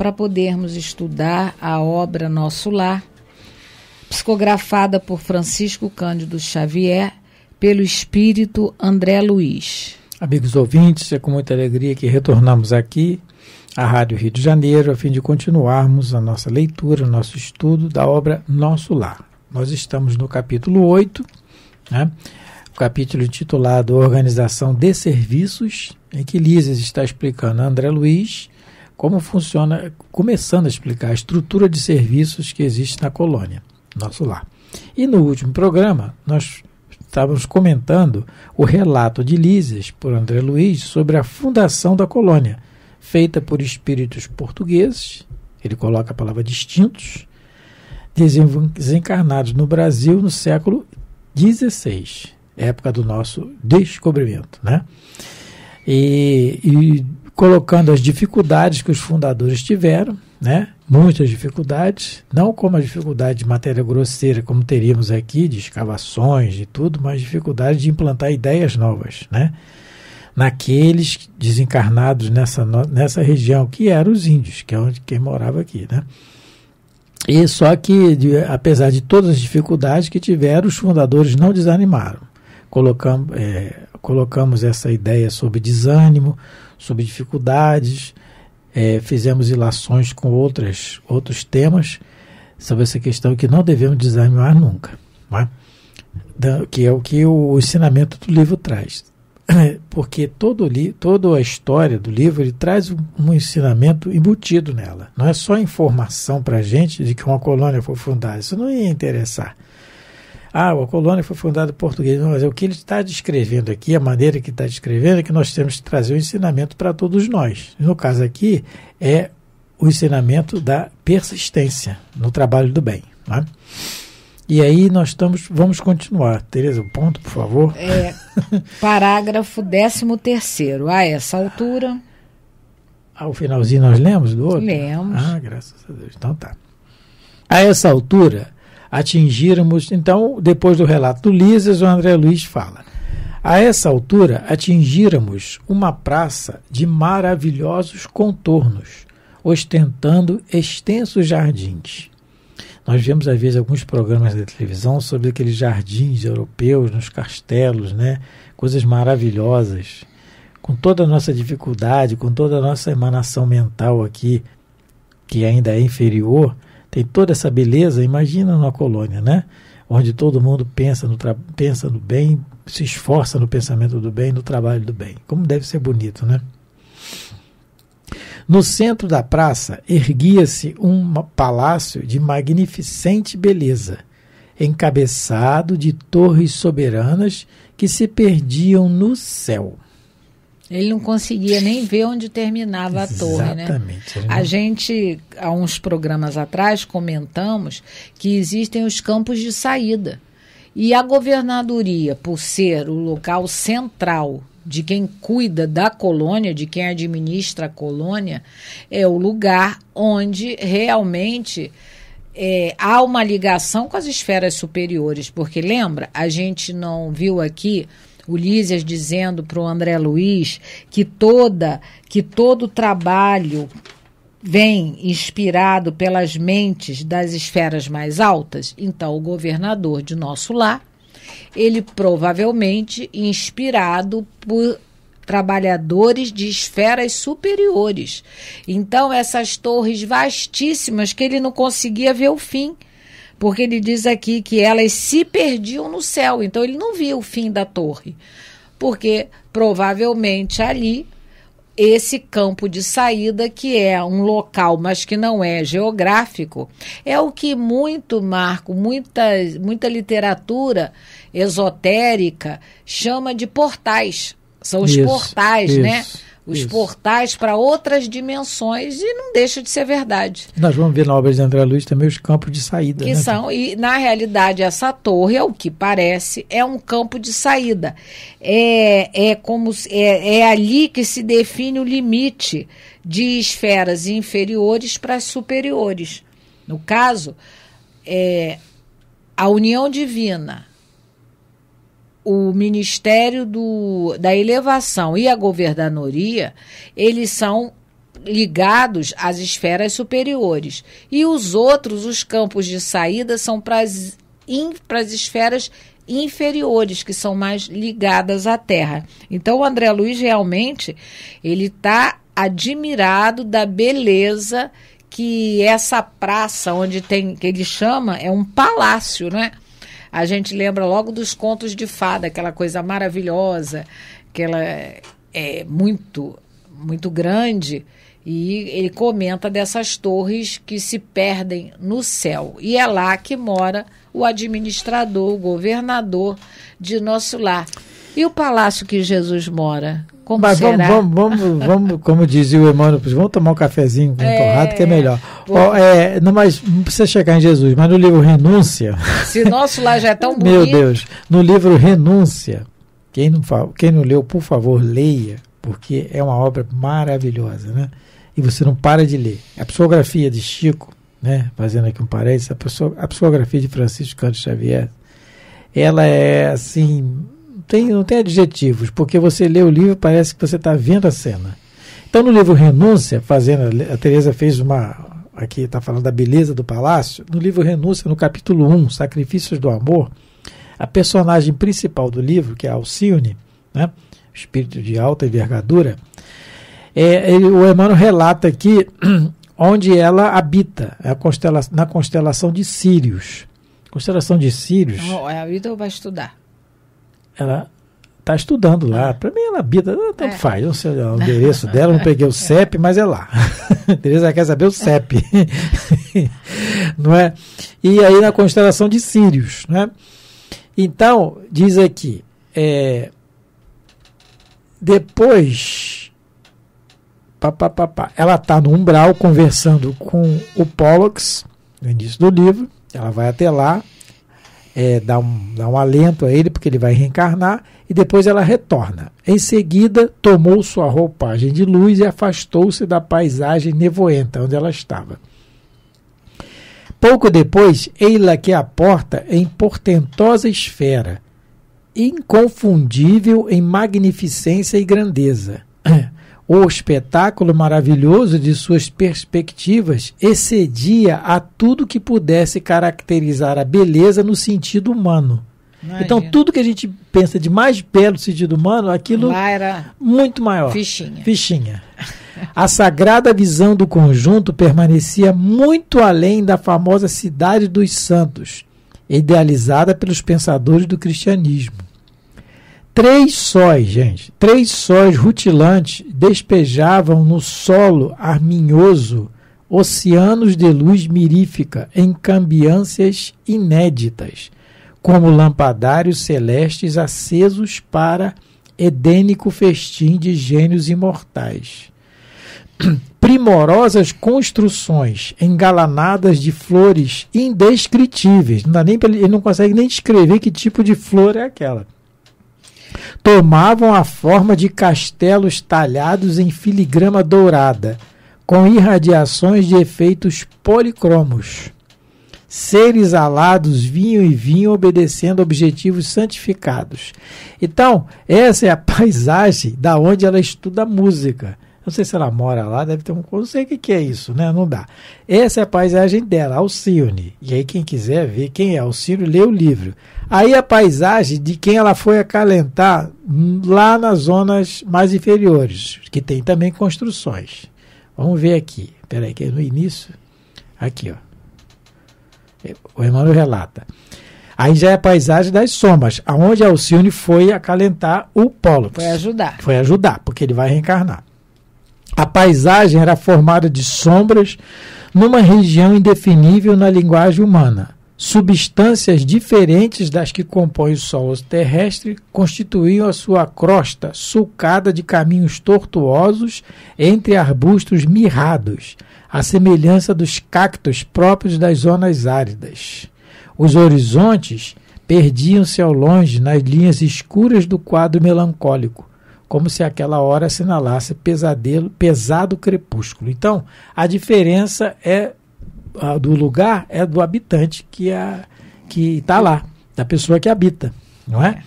para podermos estudar a obra Nosso Lar, psicografada por Francisco Cândido Xavier, pelo espírito André Luiz. Amigos ouvintes, é com muita alegria que retornamos aqui à Rádio Rio de Janeiro, a fim de continuarmos a nossa leitura, o nosso estudo da obra Nosso Lar. Nós estamos no capítulo 8, né? o capítulo intitulado Organização de Serviços, em que Lises está explicando a André Luiz como funciona, começando a explicar a estrutura de serviços que existe na colônia, nosso lar. E no último programa, nós estávamos comentando o relato de Lises, por André Luiz, sobre a fundação da colônia, feita por espíritos portugueses, ele coloca a palavra distintos, desencarnados no Brasil no século XVI, época do nosso descobrimento, né? E, e colocando as dificuldades que os fundadores tiveram, né? muitas dificuldades, não como a dificuldade de matéria grosseira, como teríamos aqui, de escavações e tudo, mas dificuldade de implantar ideias novas, né? naqueles desencarnados nessa, nessa região, que eram os índios, que é onde quem morava aqui. Né? E só que, de, apesar de todas as dificuldades que tiveram, os fundadores não desanimaram. Colocam, é, colocamos essa ideia sobre desânimo, sobre dificuldades, é, fizemos ilações com outras, outros temas sobre essa questão que não devemos desanimar nunca, é? da, que é o que o ensinamento do livro traz. Porque todo li, toda a história do livro ele traz um, um ensinamento embutido nela. Não é só informação para a gente de que uma colônia foi fundada, isso não ia interessar ah, a colônia foi fundada por português. Mas é o que ele está descrevendo aqui, a maneira que está descrevendo, é que nós temos que trazer o um ensinamento para todos nós. No caso aqui, é o ensinamento da persistência no trabalho do bem. Né? E aí nós estamos, vamos continuar. Tereza, o um ponto, por favor. É, parágrafo 13º. A essa altura... Ao finalzinho nós lemos do outro? Lemos. Ah, graças a Deus. Então tá. A essa altura atingirmos. Então, depois do relato do Lises, o André Luiz fala. A essa altura, atingirmos uma praça de maravilhosos contornos, ostentando extensos jardins. Nós vemos, às vezes, alguns programas de televisão sobre aqueles jardins europeus, nos castelos, né? coisas maravilhosas. Com toda a nossa dificuldade, com toda a nossa emanação mental aqui, que ainda é inferior, tem toda essa beleza, imagina numa colônia, né? Onde todo mundo pensa no, pensa no bem, se esforça no pensamento do bem, no trabalho do bem. Como deve ser bonito, né? No centro da praça erguia-se um palácio de magnificente beleza, encabeçado de torres soberanas que se perdiam no céu. Ele não conseguia nem ver onde terminava a torre, né? Exatamente. A gente, há uns programas atrás, comentamos que existem os campos de saída. E a governadoria, por ser o local central de quem cuida da colônia, de quem administra a colônia, é o lugar onde realmente é, há uma ligação com as esferas superiores. Porque lembra, a gente não viu aqui Ulisses dizendo para o André Luiz que toda que todo trabalho vem inspirado pelas mentes das esferas mais altas, então o governador de nosso lar, ele provavelmente inspirado por trabalhadores de esferas superiores. Então essas torres vastíssimas que ele não conseguia ver o fim porque ele diz aqui que elas se perdiam no céu, então ele não viu o fim da torre. Porque provavelmente ali esse campo de saída, que é um local, mas que não é geográfico, é o que muito Marco, muita, muita literatura esotérica chama de portais. São os isso, portais, né? isso. né? os Isso. portais para outras dimensões e não deixa de ser verdade. Nós vamos ver na obra de André Luiz também os campos de saída. Que né? são, e na realidade essa torre, ao que parece, é um campo de saída. É, é, como, é, é ali que se define o limite de esferas inferiores para as superiores. No caso, é, a união divina o Ministério do, da Elevação e a Governadoria, eles são ligados às esferas superiores. E os outros, os campos de saída, são para as esferas inferiores, que são mais ligadas à Terra. Então, o André Luiz realmente ele está admirado da beleza que essa praça onde tem que ele chama é um palácio, né? a gente lembra logo dos contos de fada, aquela coisa maravilhosa, que ela é muito, muito grande. E ele comenta dessas torres que se perdem no céu. E é lá que mora o administrador, o governador de nosso lar. E o palácio que Jesus mora? Como Mas será? vamos, vamos, vamos, vamos, como dizia o Emmanuel, vamos tomar um cafezinho com um é, torrado que é, é. melhor. é, não, mas não precisa chegar em Jesus, mas no livro Renúncia. Se nosso lá já é tão bonito. Meu Deus, no livro Renúncia, quem não, quem não leu, por favor, leia, porque é uma obra maravilhosa, né? E você não para de ler. A psicografia de Chico, né? Fazendo aqui um parênteses, a, psicografia de Francisco Canto Xavier, ela é assim tem, não tem adjetivos, porque você lê o livro parece que você está vendo a cena. Então, no livro Renúncia, fazendo, a Teresa fez uma. Aqui está falando da beleza do palácio. No livro Renúncia, no capítulo 1, Sacrifícios do Amor, a personagem principal do livro, que é Alcione, né, espírito de alta envergadura, é, ele, o Emmanuel relata aqui onde ela habita, é constela, na constelação de Sírios. Constelação de Sírios. Então, é, a ou vai estudar ela está estudando lá. É. Para mim, ela bita, tanto é. faz. não sei o endereço dela, não peguei o CEP, mas é lá. Tereza quer saber o CEP. não é? E aí na constelação de Sírios. Né? Então, diz aqui, é, depois. Pá, pá, pá, pá. Ela está no umbral conversando com o Pollux, no início do livro. Ela vai até lá, é, dá, um, dá um alento a ele, porque ele vai reencarnar, e depois ela retorna. Em seguida, tomou sua roupagem de luz e afastou-se da paisagem nevoenta onde ela estava. Pouco depois, Eila que a porta em portentosa esfera, inconfundível em magnificência e grandeza. o espetáculo maravilhoso de suas perspectivas excedia a tudo que pudesse caracterizar a beleza no sentido humano. Imagina. Então, tudo que a gente pensa de mais belo no sentido humano, aquilo Lá era muito maior. Fichinha. Fichinha. A sagrada visão do conjunto permanecia muito além da famosa Cidade dos Santos, idealizada pelos pensadores do cristianismo. Três sóis, gente, três sóis rutilantes despejavam no solo arminhoso oceanos de luz mirífica em cambiâncias inéditas, como lampadários celestes acesos para edênico festim de gênios imortais. Primorosas construções engalanadas de flores indescritíveis. Não dá nem pra, ele não consegue nem descrever que tipo de flor é aquela tomavam a forma de castelos talhados em filigrama dourada, com irradiações de efeitos policromos. Seres alados vinham e vinham obedecendo objetivos santificados. Então, essa é a paisagem da onde ela estuda música. Não sei se ela mora lá, deve ter um. Não sei o que, que é isso, né? Não dá. Essa é a paisagem dela, Alcione. E aí, quem quiser ver quem é Alcione, lê o livro. Aí a paisagem de quem ela foi acalentar lá nas zonas mais inferiores, que tem também construções. Vamos ver aqui. Peraí, que é no início. Aqui, ó. É, o Emmanuel relata. Aí já é a paisagem das somas, aonde Alcione foi acalentar o Polo. Foi ajudar. Foi ajudar, porque ele vai reencarnar. A paisagem era formada de sombras numa região indefinível na linguagem humana. Substâncias diferentes das que compõem o solo terrestre constituíam a sua crosta, sulcada de caminhos tortuosos entre arbustos mirrados, à semelhança dos cactos próprios das zonas áridas. Os horizontes perdiam-se ao longe nas linhas escuras do quadro melancólico, como se aquela hora assinalasse pesadelo, pesado crepúsculo. Então, a diferença é a do lugar é do habitante que a que está lá, da pessoa que habita, não é?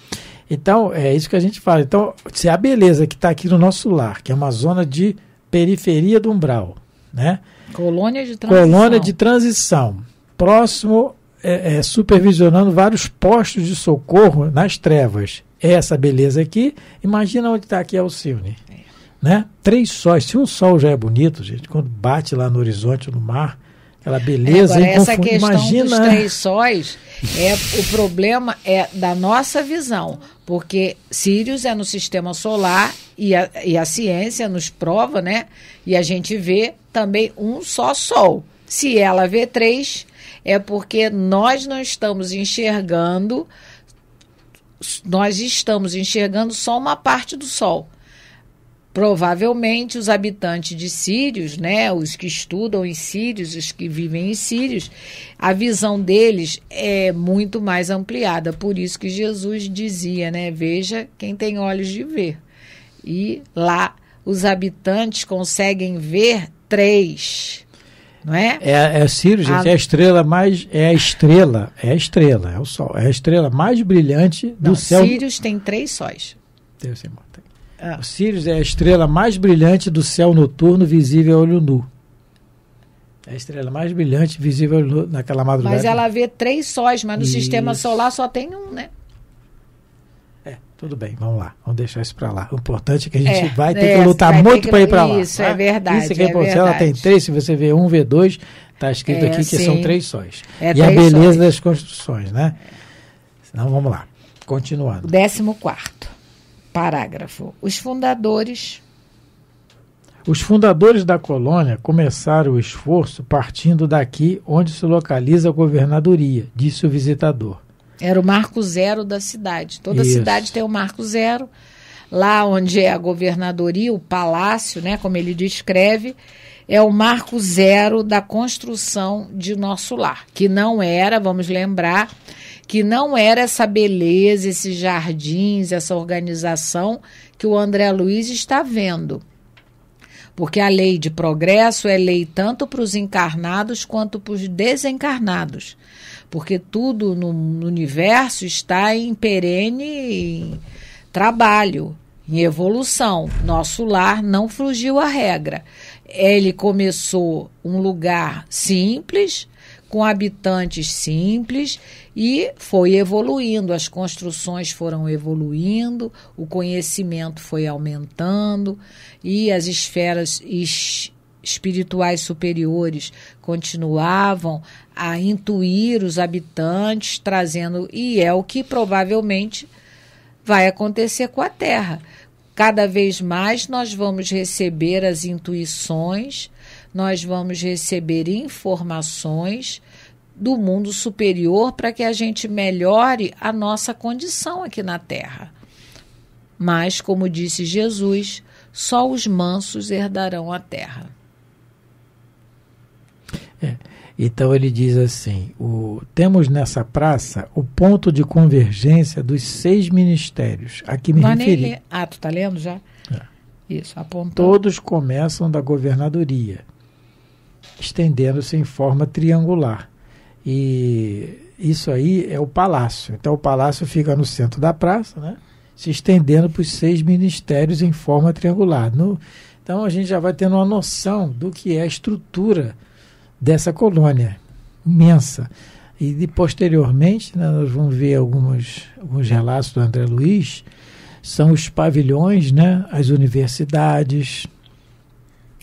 Então, é isso que a gente fala. Então, se a beleza que está aqui no nosso lar, que é uma zona de periferia do umbral, né? Colônia de transição. Colônia de transição. Próximo, é, é, supervisionando vários postos de socorro nas trevas essa beleza aqui, imagina onde está aqui Alcione. É, é. Né? Três sóis. Se um sol já é bonito, gente, quando bate lá no horizonte, no mar, aquela beleza. Agora, essa questão imagina... dos três sóis, é, o problema é da nossa visão, porque Sirius é no sistema solar e a, e a ciência nos prova, né? E a gente vê também um só sol. Se ela vê três, é porque nós não estamos enxergando nós estamos enxergando só uma parte do Sol. Provavelmente os habitantes de Sírios, né, os que estudam em Sírios, os que vivem em Sírios, a visão deles é muito mais ampliada. Por isso que Jesus dizia, né, veja quem tem olhos de ver. E lá os habitantes conseguem ver três não é? É, é gente, a... é a estrela mais. É a estrela, é a estrela, é o Sol. É a estrela mais brilhante do não, céu. Sirius tem três sóis. Deus é tem. Ah. O Sirius é a estrela mais brilhante do céu noturno visível a olho nu. É a estrela mais brilhante visível naquela madrugada. Mas ela vê três sóis, mas no Isso. sistema solar só tem um, né? Tudo bem, vamos lá, vamos deixar isso para lá. O importante é que a gente é, vai ter é, que lutar muito para ir para lá. Isso, tá? é ah, verdade. Isso aqui é, é verdade. Ela tem três, se você vê um, vê dois, está escrito é, aqui sim. que são três sóis. É e três a beleza sóis. das construções, né? Então vamos lá, continuando. Décimo quarto, parágrafo. Os fundadores os fundadores da colônia começaram o esforço partindo daqui onde se localiza a governadoria, disse o visitador. Era o marco zero da cidade. Toda Isso. cidade tem o um marco zero. Lá onde é a governadoria, o palácio, né, como ele descreve, é o marco zero da construção de nosso lar, que não era, vamos lembrar, que não era essa beleza, esses jardins, essa organização que o André Luiz está vendo. Porque a lei de progresso é lei tanto para os encarnados quanto para os desencarnados porque tudo no, no universo está em perene em trabalho, em evolução. Nosso lar não fugiu à regra. Ele começou um lugar simples, com habitantes simples e foi evoluindo, as construções foram evoluindo, o conhecimento foi aumentando e as esferas es espirituais superiores continuavam a intuir os habitantes, trazendo, e é o que provavelmente vai acontecer com a Terra. Cada vez mais nós vamos receber as intuições, nós vamos receber informações do mundo superior para que a gente melhore a nossa condição aqui na Terra. Mas, como disse Jesus, só os mansos herdarão a terra. É. Então ele diz assim: o, temos nessa praça o ponto de convergência dos seis ministérios. A que me Não referi. Nem, ah, tu tá lendo já? É. Isso, apontou. Todos começam da governadoria, estendendo-se em forma triangular. E isso aí é o palácio. Então o palácio fica no centro da praça, né? se estendendo para os seis ministérios em forma triangular. No, então a gente já vai tendo uma noção do que é a estrutura dessa colônia imensa. E de, posteriormente, né, nós vamos ver alguns alguns relatos do André Luiz, são os pavilhões, né, as universidades,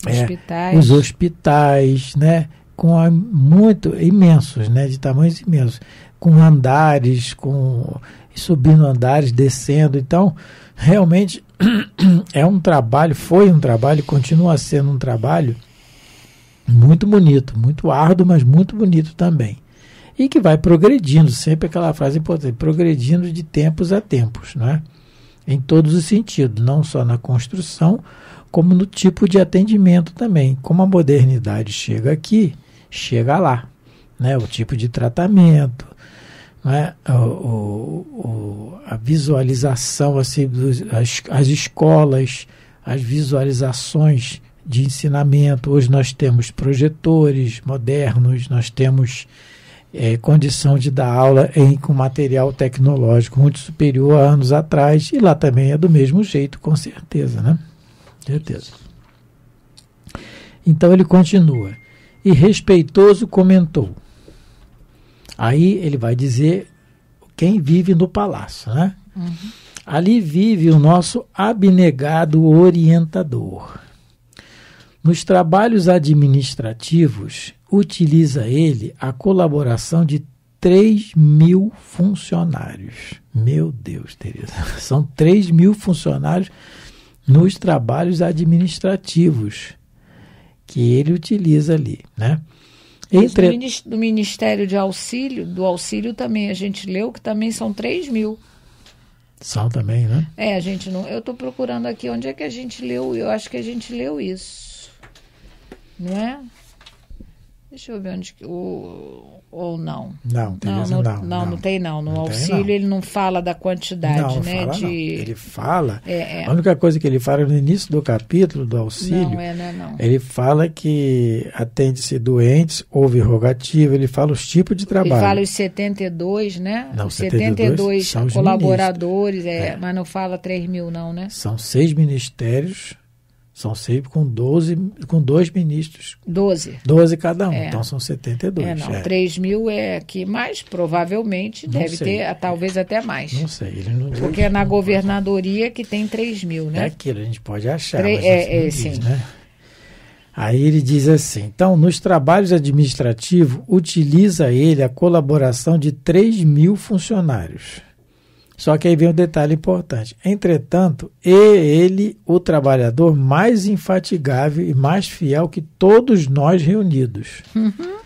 é, hospitais. É, os hospitais, né, com a, muito imensos, né, de tamanhos imensos, com andares, com subindo andares, descendo. Então, realmente é um trabalho, foi um trabalho, continua sendo um trabalho muito bonito, muito árduo, mas muito bonito também. E que vai progredindo, sempre aquela frase importante, progredindo de tempos a tempos, é? em todos os sentidos, não só na construção, como no tipo de atendimento também. Como a modernidade chega aqui, chega lá. Né? O tipo de tratamento, né? o, o, o, a visualização, assim, dos, as, as escolas, as visualizações de ensinamento. Hoje nós temos projetores modernos, nós temos é, condição de dar aula em, com material tecnológico muito superior a anos atrás, e lá também é do mesmo jeito, com certeza, né? Certeza. Então ele continua. E respeitoso comentou. Aí ele vai dizer quem vive no palácio, né? Uhum. Ali vive o nosso abnegado orientador nos trabalhos administrativos, utiliza ele a colaboração de 3 mil funcionários. Meu Deus, Tereza. São 3 mil funcionários nos trabalhos administrativos que ele utiliza ali, né? Entre... Do Ministério de Auxílio, do auxílio também a gente leu que também são 3 mil. São também, né? É, a gente não. Eu estou procurando aqui onde é que a gente leu. Eu acho que a gente leu isso não é? Deixa eu ver onde ou, ou não. Não, tem não, não, não, não, não tem não. No não auxílio tem, ele não fala da quantidade, não, né? Fala, de... Ele fala. É, é. A única coisa que ele fala é no início do capítulo do auxílio. É, é ele fala que atende-se doentes, houve rogativa, ele fala os tipos de trabalho. Ele fala os 72, né? Não, os 72, 72 são colaboradores, os é, é, mas não fala 3 mil, não, né? São seis ministérios são sempre com 12, com dois ministros. 12. 12 cada um, é. então são 72. É, não, é. 3 mil é aqui, mas provavelmente não deve sei. ter, talvez até mais. Não sei. Ele não Porque é na governadoria que tem 3 mil, né? É aquilo, a gente pode achar, 3, mas assim é, é, diz, sim. né? Aí ele diz assim: então, nos trabalhos administrativos, utiliza ele a colaboração de 3 mil funcionários. Só que aí vem um detalhe importante. Entretanto, é ele o trabalhador mais infatigável e mais fiel que todos nós reunidos. Uhum.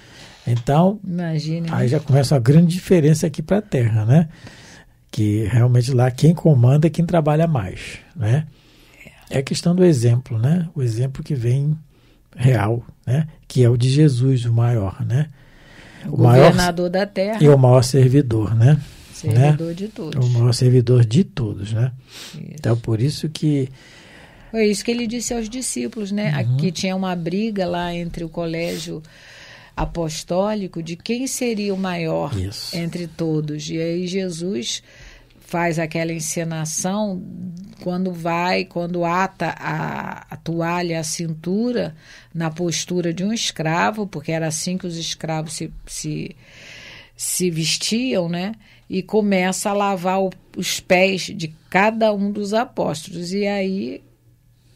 Então, Imagine. aí já começa uma grande diferença aqui para a Terra, né? Que realmente lá quem comanda é quem trabalha mais, né? É a questão do exemplo, né? O exemplo que vem real, né? Que é o de Jesus, o maior, né? O, o governador maior, da Terra. E o maior servidor, né? Né? Servidor né? de todos. O maior servidor de todos, né? Isso. Então, por isso que... Foi isso que ele disse aos discípulos, né? Uhum. Aqui tinha uma briga lá entre o colégio apostólico de quem seria o maior isso. entre todos. E aí Jesus faz aquela encenação quando vai, quando ata a, a toalha à cintura na postura de um escravo, porque era assim que os escravos se, se, se vestiam, né? e começa a lavar o, os pés de cada um dos apóstolos. E aí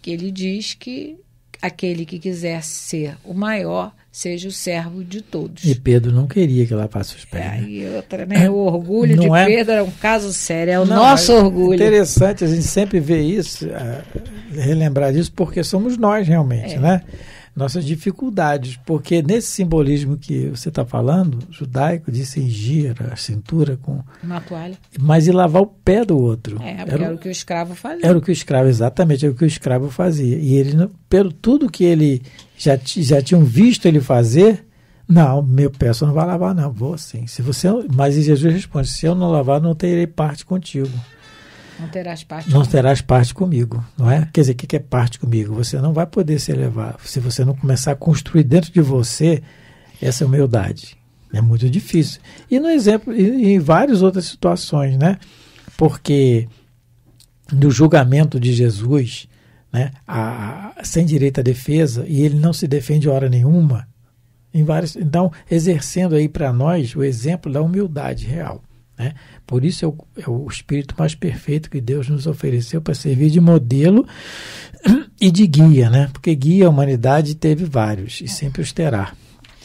que ele diz que aquele que quiser ser o maior seja o servo de todos. E Pedro não queria que lavasse os pés. É, né? E outra, né? O orgulho não de é... Pedro é um caso sério, é o não, nosso é orgulho. Interessante a gente sempre ver isso, é, relembrar isso, porque somos nós realmente, é. né? nossas dificuldades, porque nesse simbolismo que você está falando, judaico, de cingir a cintura com. Uma toalha. Mas e lavar o pé do outro. É, era, era, o que o escravo fazia. Era o que o escravo, exatamente, era o que o escravo fazia. E ele, pelo tudo que ele já, já tinham visto ele fazer, não, meu pé só não vai lavar, não, vou sim. Se você, mas Jesus responde: se eu não lavar, não terei parte contigo. Não terás parte. Não comigo. terás parte comigo, não é? Quer dizer, o que é parte comigo? Você não vai poder se elevar se você não começar a construir dentro de você essa humildade. É muito difícil. E no exemplo, em várias outras situações, né? Porque no julgamento de Jesus, né, a, a, sem direito à defesa, e ele não se defende hora nenhuma, em várias, então exercendo aí para nós o exemplo da humildade real. Né? Por isso é o, é o espírito mais perfeito que Deus nos ofereceu para servir de modelo e de guia, né? Porque guia a humanidade teve vários e sempre os terá.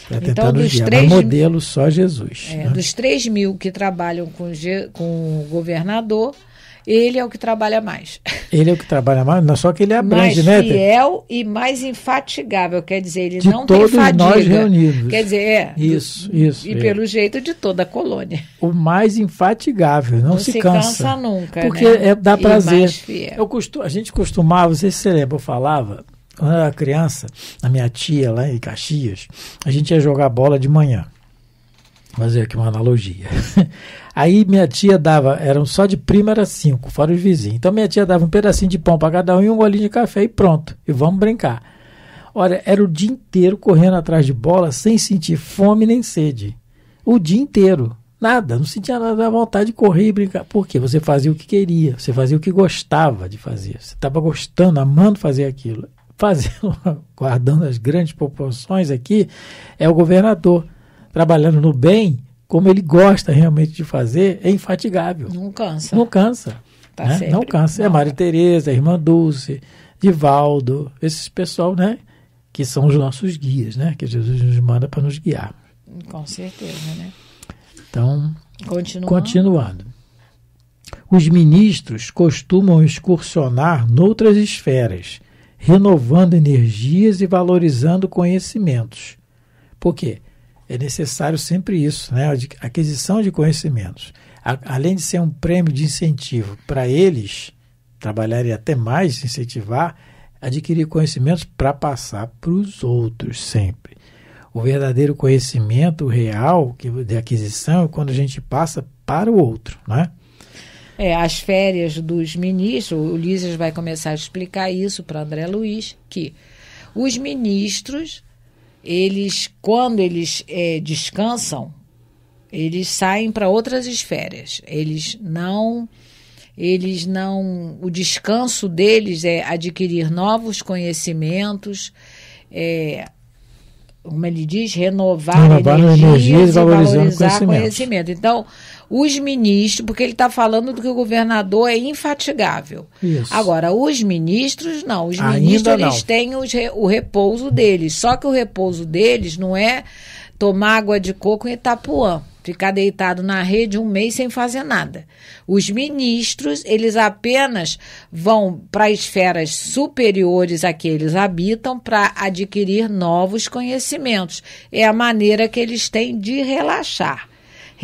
Tá então, dos guiar, né? três modelo só Jesus. É, né? Dos 3 mil que trabalham com, com o governador, ele é o que trabalha mais. Ele é o que trabalha mais, não só que ele abrange, mais né? Mais fiel e mais infatigável, quer dizer, ele de não todos tem fadiga. nós reunidos. Quer dizer, é. Isso, isso. E é. pelo jeito de toda a colônia. O mais infatigável, não, não se, se cansa. cansa nunca, Porque né? é, dá prazer. E mais fiel. Eu costu, a gente costumava, você se lembra? eu falava, quando eu era criança, a minha tia lá em Caxias, a gente ia jogar bola de manhã fazer aqui uma analogia. Aí minha tia dava, eram só de prima, era cinco, fora os vizinhos. Então minha tia dava um pedacinho de pão para cada um e um golinho de café e pronto, e vamos brincar. Olha, era o dia inteiro correndo atrás de bola sem sentir fome nem sede. O dia inteiro. Nada, não sentia nada da vontade de correr e brincar. Por quê? Você fazia o que queria, você fazia o que gostava de fazer. Você estava gostando, amando fazer aquilo. Fazendo, guardando as grandes proporções aqui, é o governador trabalhando no bem, como ele gosta realmente de fazer, é infatigável. Não cansa. Não cansa. Tá né? Não cansa. Não. É Maria Tereza, a Irmã Dulce, Divaldo, esses pessoal, né? Que são os nossos guias, né? Que Jesus nos manda para nos guiar. Com certeza, né? Então, continuando. continuando. Os ministros costumam excursionar noutras esferas, renovando energias e valorizando conhecimentos. Por quê? é necessário sempre isso, né? A aquisição de conhecimentos. A, além de ser um prêmio de incentivo para eles trabalharem até mais, incentivar, adquirir conhecimentos para passar para os outros sempre. O verdadeiro conhecimento real que, de aquisição é quando a gente passa para o outro, né? É, as férias dos ministros, o Ulisses vai começar a explicar isso para André Luiz, que os ministros eles, quando eles é, descansam, eles saem para outras esferas. Eles não, eles não, o descanso deles é adquirir novos conhecimentos, é, como ele diz, renovar, renovar energias, energias e valorizar, valorizar conhecimento. Então, os ministros, porque ele está falando do que o governador é infatigável. Isso. Agora, os ministros não. Os Ainda ministros não. eles têm os, o repouso deles. Só que o repouso deles não é tomar água de coco em Itapuã ficar deitado na rede um mês sem fazer nada. Os ministros, eles apenas vão para esferas superiores a que eles habitam para adquirir novos conhecimentos. É a maneira que eles têm de relaxar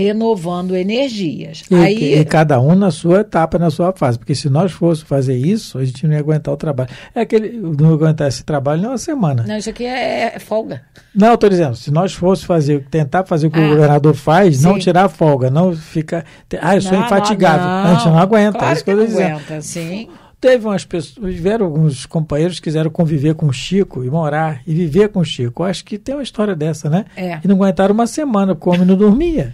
renovando energias. E, Aí, e cada um na sua etapa, na sua fase, porque se nós fosse fazer isso, a gente não ia aguentar o trabalho. É aquele, não ia aguentar esse trabalho em uma semana. Não, isso aqui é, é folga. Não, estou dizendo, se nós fosse fazer, tentar fazer o que ah, o governador faz, sim. não tirar folga, não ficar, ah, eu sou não, infatigável, não, não. a gente não aguenta. É claro é isso que, que eu estou dizendo. Aguenta, sim. Teve umas pessoas, tiveram alguns companheiros que quiseram conviver com o Chico e morar e viver com o Chico. acho que tem uma história dessa, né? É. E não aguentaram uma semana, como o homem não dormia.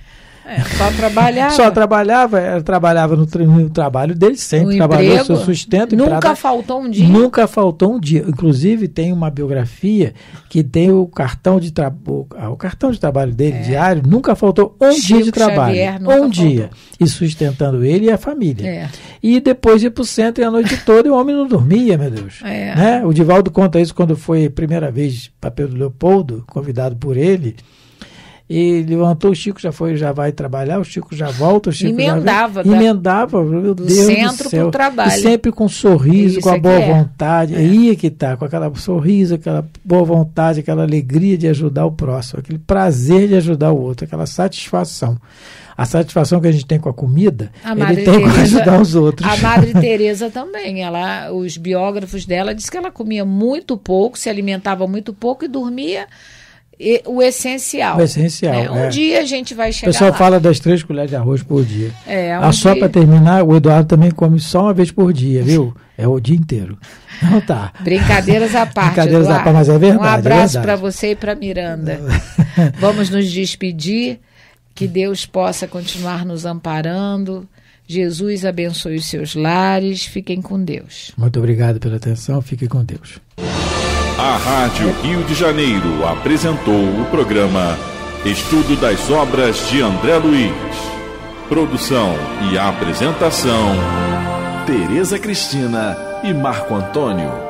É, só trabalhava. só trabalhava, eh, trabalhava no, no, trabalho dele sempre, trabalhou emprego, seu sustento. Nunca faltou um dia. Nunca faltou um dia. Inclusive, tem uma biografia que tem o cartão de, trabalho ah, o, cartão de trabalho dele, é. diário, nunca faltou um Chico dia de trabalho. Xavier, um faltou. dia. E sustentando ele e a família. É. E depois ir para o centro a noite toda e o homem não dormia, meu Deus. É. Né? O Divaldo conta isso quando foi primeira vez papel do Leopoldo, convidado por ele e levantou o Chico já foi já vai trabalhar o Chico já volta o Chico emendava já vem, emendava tá? meu do Deus centro do céu trabalho. E sempre com um sorriso Isso com a é boa é. vontade é. aí é que tá com aquela sorriso aquela boa vontade aquela alegria de ajudar o próximo aquele prazer de ajudar o outro aquela satisfação a satisfação que a gente tem com a comida a ele tem Teresa, com ajudar os outros a Madre Teresa também ela os biógrafos dela diz que ela comia muito pouco se alimentava muito pouco e dormia e, o essencial. O essencial. Né? Um é. dia a gente vai chegar. O pessoal lá. fala das três colheres de arroz por dia. É, ah, um só para terminar, o Eduardo também come só uma vez por dia, viu? É o dia inteiro. Não tá. Brincadeiras à parte. Brincadeiras Eduardo. à parte, mas é verdade. Um é abraço é para você e para Miranda. Vamos nos despedir. Que Deus possa continuar nos amparando. Jesus abençoe os seus lares. Fiquem com Deus. Muito obrigado pela atenção. Fiquem com Deus. A Rádio Rio de Janeiro apresentou o programa Estudo das Obras de André Luiz. Produção e apresentação: Tereza Cristina e Marco Antônio.